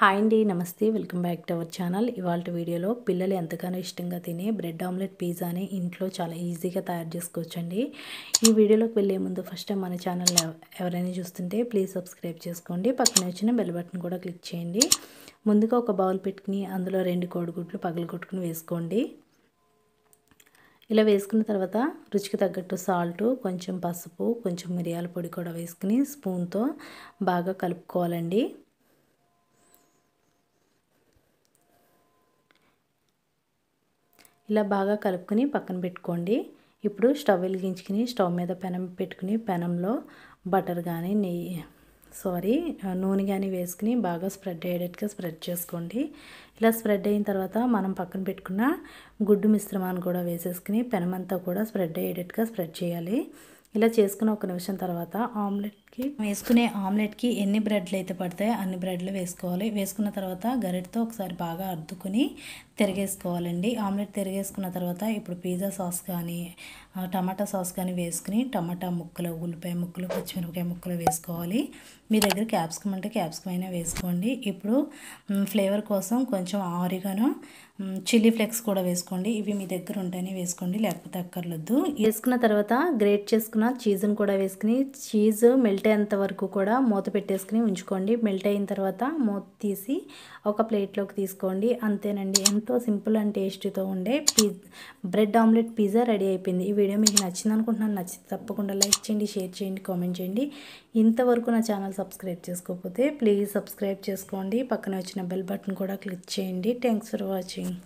hi అండి నమస్తే welcome back to our channel ఇవాళ వీడియోలో పిల్లలు ఎంతగానో ఇష్టంగా తినే బ్రెడ్ ఆమ్లెట్ పిజ్జాని ఇంట్లో చాలా ఈజీగా తయారు చేసుకోవచ్చండి ఈ వీడియోలోకి వెళ్ళే ముందు ఫస్ట్ మన ఛానల్ ఎవరైనా చూస్తుంటే ప్లీజ్ సబ్స్క్రైబ్ చేసుకోండి పక్కన వచ్చిన బెల్ బటన్ కూడా క్లిక్ చేయండి ముందుగా ఒక బౌల్ పెట్టుకుని అందులో రెండు కోడిగుడ్లు పగలు కొట్టుకుని వేసుకోండి ఇలా వేసుకున్న తర్వాత రుచికి తగ్గట్టు సాల్ట్ కొంచెం పసుపు కొంచెం మిరియాల పొడి కూడా వేసుకుని స్పూన్తో బాగా కలుపుకోవాలండి ఇలా బాగా కలుపుకుని పక్కన పెట్టుకోండి ఇప్పుడు స్టవ్ వెలిగించుకుని స్టవ్ మీద పెనం పెట్టుకుని పెనంలో బటర్ కానీ నెయ్యి సారీ నూనె కానీ వేసుకుని బాగా స్ప్రెడ్ అయ్యేటట్టుగా స్ప్రెడ్ చేసుకోండి ఇలా స్ప్రెడ్ అయిన తర్వాత మనం పక్కన పెట్టుకున్న గుడ్డు మిశ్రమాన్ని కూడా వేసేసుకుని పెనమంతా కూడా స్ప్రెడ్ అయ్యేటట్టుగా స్ప్రెడ్ చేయాలి ఇలా చేసుకున్న ఒక నిమిషం తర్వాత ఆమ్లెట్ వేసుకునే ఆమ్లెట్కి ఎన్ని బ్రెడ్లు అయితే పడతాయో అన్ని బ్రెడ్లు వేసుకోవాలి వేసుకున్న తర్వాత గరిటతో ఒకసారి బాగా అర్దుకుని తిరిగేసుకోవాలండి ఆమ్లెట్ తిరిగేసుకున్న తర్వాత ఇప్పుడు పిజ్జా సాస్ కానీ టమాటా సాస్ కానీ వేసుకుని టమాటా ముక్కలు ఉల్లిపాయ ముక్కలు పచ్చిమిరపకాయ ముక్కలు వేసుకోవాలి మీ దగ్గర క్యాప్సికమ్ అంటే క్యాప్సికమ్ అయినా వేసుకోండి ఇప్పుడు ఫ్లేవర్ కోసం కొంచెం ఆరిగాను చిల్లీ ఫ్లేక్స్ కూడా వేసుకోండి ఇవి మీ దగ్గర ఉంటేనే వేసుకోండి లేకపోతే అక్కర్లేదు వేసుకున్న తర్వాత గ్రేట్ చేసుకున్న చీజ్ని కూడా వేసుకుని చీజ్ మెల్ట్ మెల్టేంత వరకు కూడా మూత పెట్టేసుకుని ఉంచుకోండి మెల్ట్ అయిన తర్వాత మూత తీసి ఒక ప్లేట్లోకి తీసుకోండి అంతేనండి ఎంతో సింపుల్ అండ్ టేస్టీతో ఉండే బ్రెడ్ ఆమ్లెట్ పిజ్జా రెడీ అయిపోయింది ఈ వీడియో మీకు నచ్చింది అనుకుంటున్నాను నచ్చింది తప్పకుండా లైక్ చేయండి షేర్ చేయండి కామెంట్ చేయండి ఇంతవరకు నా ఛానల్ సబ్స్క్రైబ్ చేసుకోకపోతే ప్లీజ్ సబ్స్క్రైబ్ చేసుకోండి పక్కన వచ్చిన బెల్ బటన్ కూడా క్లిక్ చేయండి థ్యాంక్స్ ఫర్ వాచింగ్